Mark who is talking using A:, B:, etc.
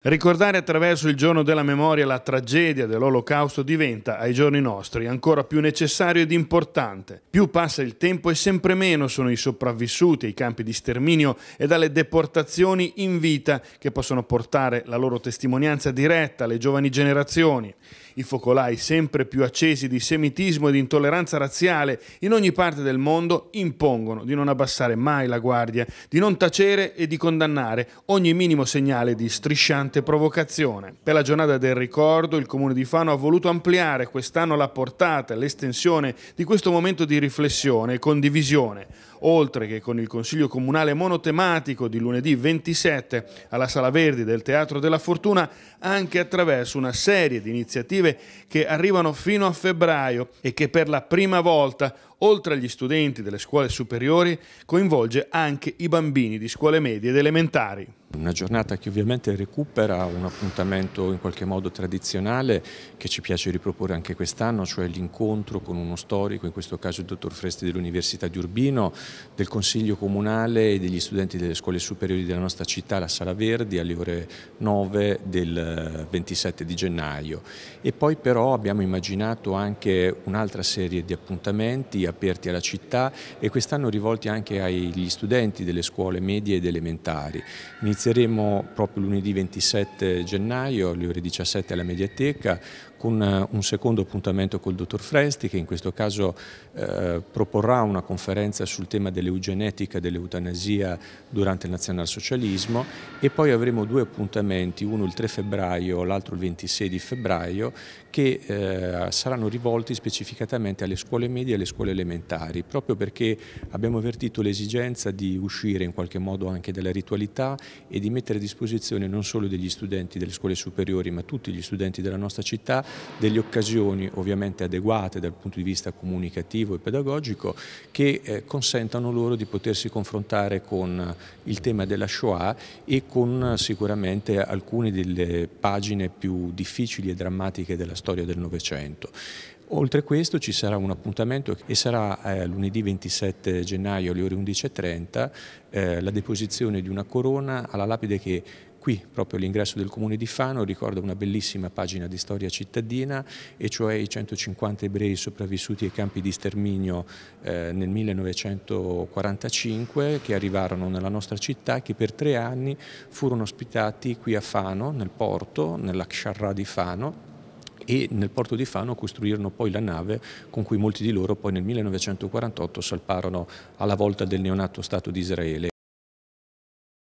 A: Ricordare attraverso il giorno della memoria la tragedia dell'Olocausto diventa, ai giorni nostri, ancora più necessario ed importante. Più passa il tempo e sempre meno sono i sopravvissuti ai campi di sterminio e dalle deportazioni in vita che possono portare la loro testimonianza diretta alle giovani generazioni. I focolai sempre più accesi di semitismo e di intolleranza razziale in ogni parte del mondo impongono di non abbassare mai la guardia, di non tacere e di condannare ogni minimo segnale di strisciante un'elegante provocazione. Per la giornata del ricordo il Comune di Fano ha voluto ampliare quest'anno la portata e l'estensione di questo momento di riflessione e condivisione, oltre che con il Consiglio Comunale monotematico di lunedì 27 alla Sala Verdi del Teatro della Fortuna, anche attraverso una serie di iniziative che arrivano fino a febbraio e che per la prima volta oltre agli studenti delle scuole superiori, coinvolge anche i bambini di scuole medie ed elementari.
B: Una giornata che ovviamente recupera un appuntamento in qualche modo tradizionale che ci piace riproporre anche quest'anno, cioè l'incontro con uno storico, in questo caso il dottor Fresti dell'Università di Urbino, del Consiglio Comunale e degli studenti delle scuole superiori della nostra città, la Sala Verdi, alle ore 9 del 27 eh, di gennaio. E poi però abbiamo immaginato anche un'altra serie di appuntamenti aperti alla città e quest'anno rivolti anche agli studenti delle scuole medie ed elementari. Inizio Inizieremo proprio lunedì 27 gennaio alle ore 17 alla Mediateca con eh, un secondo appuntamento col dottor Fresti che in questo caso eh, proporrà una conferenza sul tema dell'eugenetica dell'eutanasia durante il nazionalsocialismo e poi avremo due appuntamenti, uno il 3 febbraio, l'altro il 26 di febbraio, che eh, saranno rivolti specificatamente alle scuole medie e alle scuole elementari, proprio perché abbiamo avvertito l'esigenza di uscire in qualche modo anche dalla ritualità e di mettere a disposizione non solo degli studenti delle scuole superiori ma tutti gli studenti della nostra città delle occasioni ovviamente adeguate dal punto di vista comunicativo e pedagogico che eh, consentano loro di potersi confrontare con eh, il tema della Shoah e con eh, sicuramente alcune delle pagine più difficili e drammatiche della storia del Novecento. Oltre a questo ci sarà un appuntamento e sarà eh, lunedì 27 gennaio alle ore 11.30 eh, la deposizione di una corona alla lapide che qui, proprio all'ingresso del comune di Fano, ricorda una bellissima pagina di storia cittadina, e cioè i 150 ebrei sopravvissuti ai campi di sterminio eh, nel 1945 che arrivarono nella nostra città e che per tre anni furono ospitati qui a Fano, nel porto, nella Ksharra di Fano, e nel porto di Fano costruirono poi la nave con cui molti di loro poi nel 1948 salparono alla volta del neonato Stato di Israele.